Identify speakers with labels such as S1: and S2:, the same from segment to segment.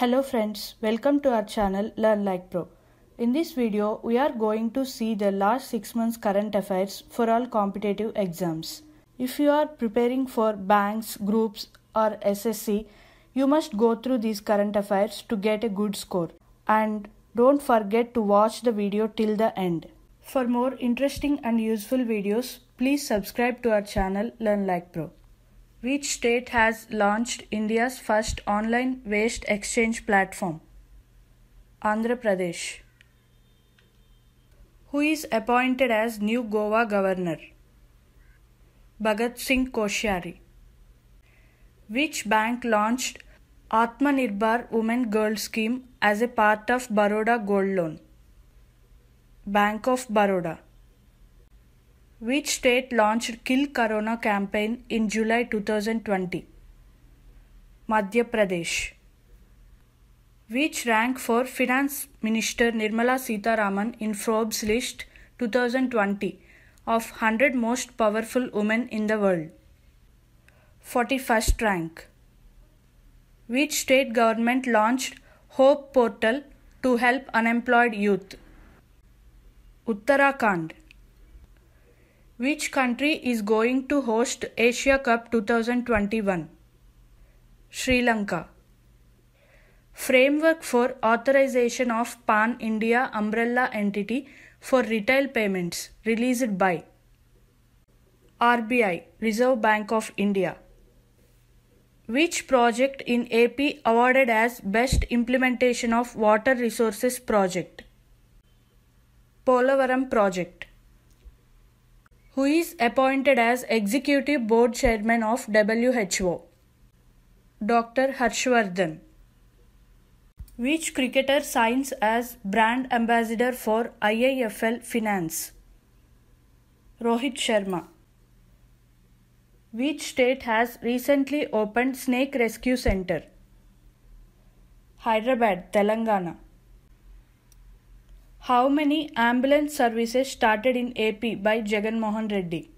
S1: Hello friends, welcome to our channel Learn Like Pro. In this video, we are going to see the last 6 months current affairs for all competitive exams. If you are preparing for banks, groups or SSC, you must go through these current affairs to get a good score. And don't forget to watch the video till the end. For more interesting and useful videos, please subscribe to our channel Learn Like Pro. Which state has launched India's first online waste exchange platform. Andhra Pradesh. Who is appointed as new Goa governor? Bhagat Singh Koshyari. Which bank launched Atmanirbhar Women Girl Scheme as a part of Baroda Gold Loan? Bank of Baroda. Which state launched Kill Corona campaign in July 2020? Madhya Pradesh. Which rank for Finance Minister Nirmala Sitaraman in Forbes list 2020 of 100 most powerful women in the world? 41st rank. Which state government launched Hope Portal to help unemployed youth? Uttarakhand. Which country is going to host Asia Cup 2021? Sri Lanka. Framework for authorization of Pan India umbrella entity for retail payments released by RBI Reserve Bank of India. Which project in AP awarded as best implementation of water resources project? Polavaram project who is appointed as Executive Board Chairman of WHO. Dr. Harshvardhan. Which cricketer signs as brand ambassador for IIFL Finance? Rohit Sharma. Which state has recently opened Snake Rescue Center? Hyderabad, Telangana. How many ambulance services started in AP by Jagan Mohan Reddy?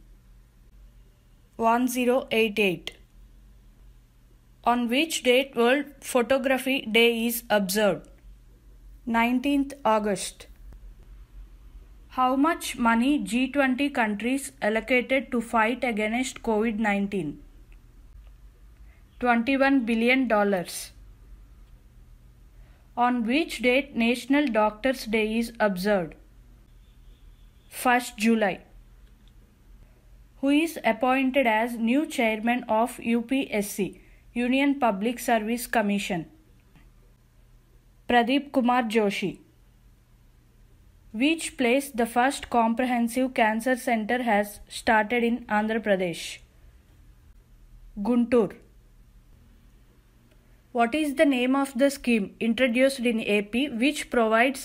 S1: 1088. On which date World Photography Day is observed? 19th August. How much money G20 countries allocated to fight against COVID 19? 21 billion dollars on which date National Doctors' Day is observed? 1st July. Who is appointed as new chairman of UPSC, Union Public Service Commission? Pradeep Kumar Joshi. Which place the first comprehensive cancer center has started in Andhra Pradesh? Guntur. What is the name of the scheme introduced in AP which provides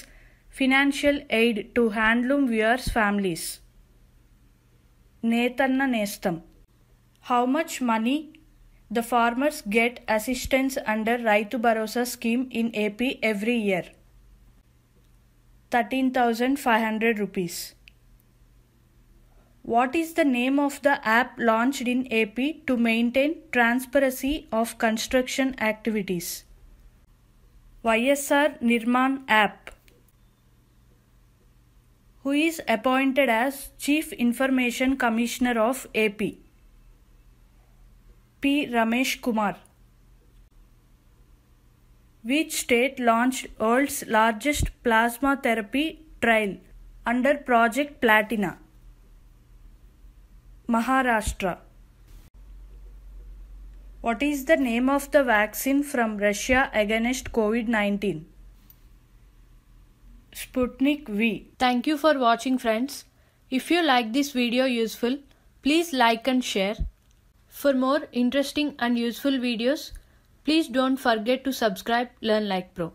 S1: financial aid to handloom weavers families? Nethanna Nestam. How much money the farmers get assistance under Raitu Barosa scheme in AP every year? 13,500 rupees. What is the name of the app launched in AP to maintain transparency of construction activities? YSR Nirman app. Who is appointed as Chief Information Commissioner of AP? P. Ramesh Kumar. Which state launched world's largest plasma therapy trial under Project Platina? Maharashtra. What is the name of the vaccine from Russia against COVID 19? Sputnik V. Thank you for watching, friends. If you like this video useful, please like and share. For more interesting and useful videos, please don't forget to subscribe Learn Like Pro.